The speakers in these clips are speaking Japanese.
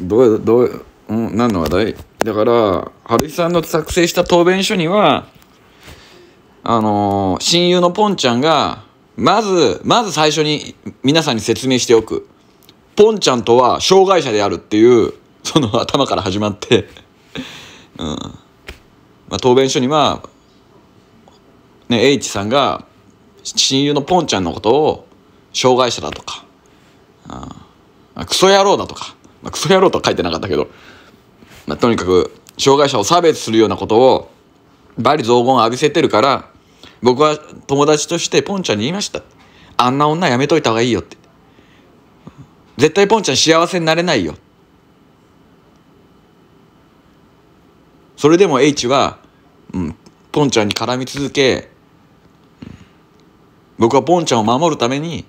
どうどう、うん、何の話題だから春井さんの作成した答弁書にはあのー、親友のポンちゃんがまずまず最初に皆さんに説明しておくポンちゃんとは障害者であるっていうその頭から始まってうんまあ、答弁書には、ね、H さんが親友のポンちゃんのことを障害者だとか、うん、クソ野郎だとかまあ、クソ野郎とは書いてなかったけど、まあ、とにかく、障害者を差別するようなことを、罵詈雑言浴びせてるから、僕は友達としてポンちゃんに言いました。あんな女やめといた方がいいよって。絶対ポンちゃん幸せになれないよ。それでも H は、うん、ポンちゃんに絡み続け、僕はポンちゃんを守るために、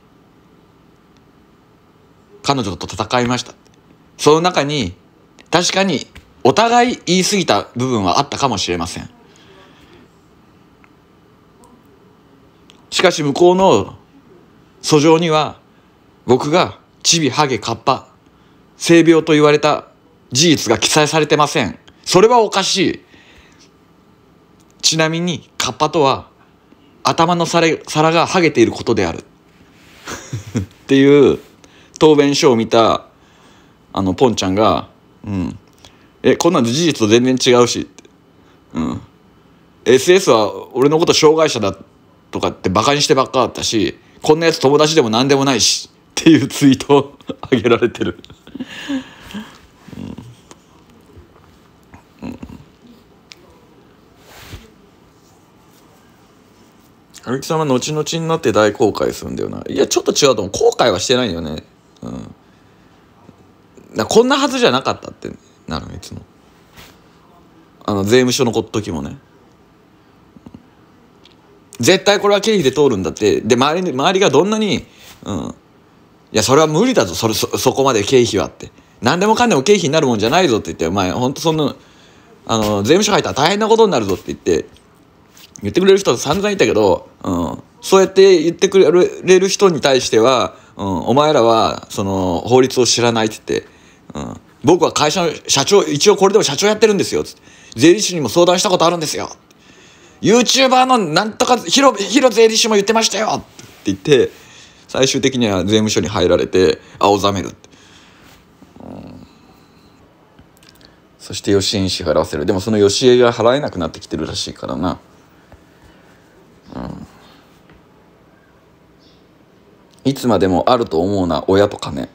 彼女と戦いました。その中に、確かにお互い言い過ぎた部分はあったかもしれません。しかし向こうの訴状には、僕がチビ、ハゲ、カッパ、性病と言われた事実が記載されてません。それはおかしい。ちなみに、カッパとは、頭の皿がハゲていることである。っていう答弁書を見たあのポンちゃんが「うんえこんなん事実と全然違うし」うん SS は俺のこと障害者だ」とかってバカにしてばっかだったしこんなやつ友達でも何でもないしっていうツイートを 上げられてるうん、うん、歩きさんは後々になって大後悔するんだよないやちょっと違うと思う後悔はしてないよねうんだこんなはずじゃなかったってなるいつもあの税務署の時もね絶対これは経費で通るんだってで周り周りがどんなに、うん、いやそれは無理だぞそれそそこまで経費はって何でもかんでも経費になるもんじゃないぞって言ってお前ほんとそんなあの税務署入ったら大変なことになるぞって言って言ってくれる人散々いたけど、うん、そうやって言ってくれる人に対しては、うん、お前らはその法律を知らないって言って。うん、僕は会社の社長、一応これでも社長やってるんですよ。税理士にも相談したことあるんですよ。YouTuber のなんとかヒロ、ヒロ税理士も言ってましたよって言って、最終的には税務署に入られて、青ざめる、うん。そして吉子に支払わせる。でもその吉子が払えなくなってきてるらしいからな。うん。いつまでもあると思うな、親と金。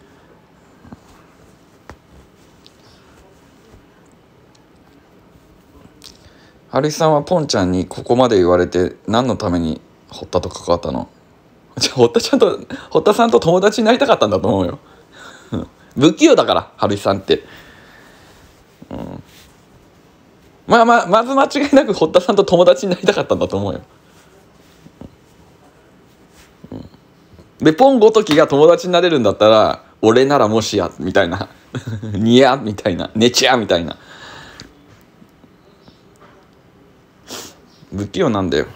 春井さんはポンちゃんにここまで言われて何のために堀田と関わったのじゃあ堀田ちゃんと堀田さんと友達になりたかったんだと思うよ 不器用だから春井さんって、うん、まあまあまず間違いなく堀田さんと友達になりたかったんだと思うよ、でポンごときが友達になれるんだったら俺ならもしやみたいなにや みたいなねちやみたいな不器用なんだよ